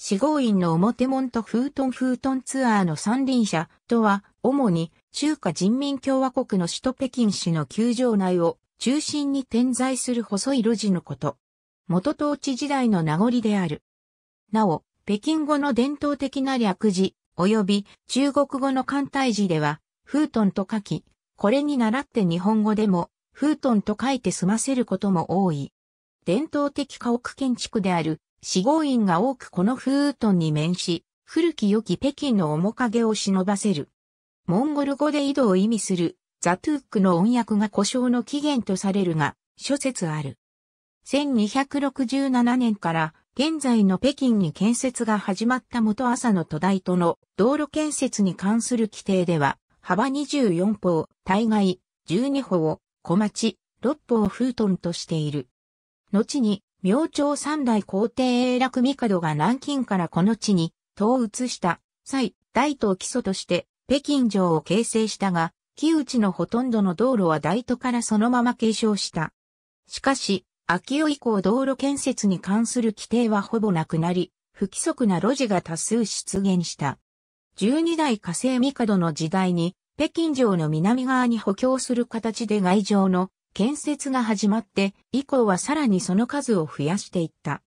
四号院の表門とフートンフートンツアーの三輪車とは、主に中華人民共和国の首都北京市の球場内を中心に点在する細い路地のこと。元統治時代の名残である。なお、北京語の伝統的な略字、及び中国語の簡体字では、フートンと書き、これに倣って日本語でも、フートンと書いて済ませることも多い。伝統的家屋建築である死亡院が多くこのフートンに面し、古き良き北京の面影を忍ばせる。モンゴル語で井戸を意味するザトゥークの音訳が故障の起源とされるが、諸説ある。1267年から現在の北京に建設が始まった元朝の都大との道路建設に関する規定では、幅24歩、対外、12歩を、小町、6歩をフートンとしている。後に、明朝三代皇帝永楽帝が南京からこの地に、東を移した際、大都基礎として北京城を形成したが、木内のほとんどの道路は大都からそのまま継承した。しかし、秋代以降道路建設に関する規定はほぼなくなり、不規則な路地が多数出現した。十二代火星帝の時代に、北京城の南側に補強する形で外城の建設が始まって以降はさらにその数を増やしていった。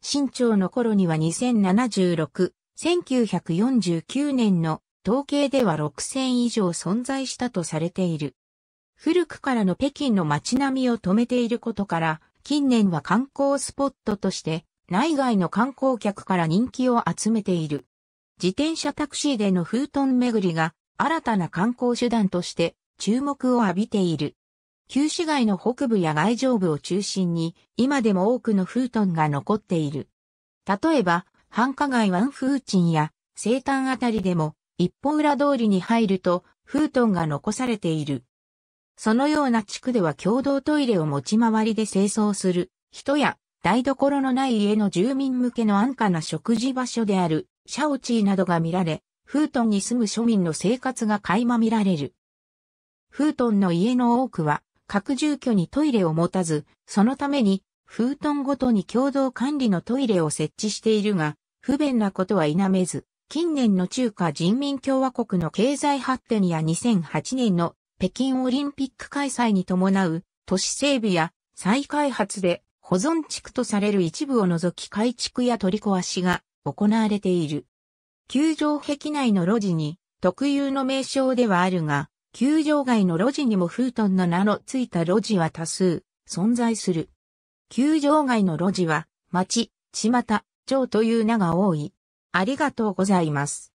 新潮の頃には2076、1949年の統計では6000以上存在したとされている。古くからの北京の街並みを止めていることから、近年は観光スポットとして内外の観光客から人気を集めている。自転車タクシーでの封ートン巡りが新たな観光手段として注目を浴びている。旧市街の北部や外上部を中心に、今でも多くのフートンが残っている。例えば、繁華街ワンフーチンや生誕あたりでも、一方裏通りに入ると、フートンが残されている。そのような地区では共同トイレを持ち回りで清掃する、人や台所のない家の住民向けの安価な食事場所である、シャオチーなどが見られ、フートンに住む庶民の生活が垣間見られる。フートンの家の多くは、各住居にトイレを持たず、そのために、封筒ごとに共同管理のトイレを設置しているが、不便なことは否めず、近年の中華人民共和国の経済発展や2008年の北京オリンピック開催に伴う都市整備や再開発で保存地区とされる一部を除き改築や取り壊しが行われている。球場壁内の路地に特有の名称ではあるが、球場外の路地にもフートンの名のついた路地は多数存在する。球場外の路地は、町、巷、町という名が多い。ありがとうございます。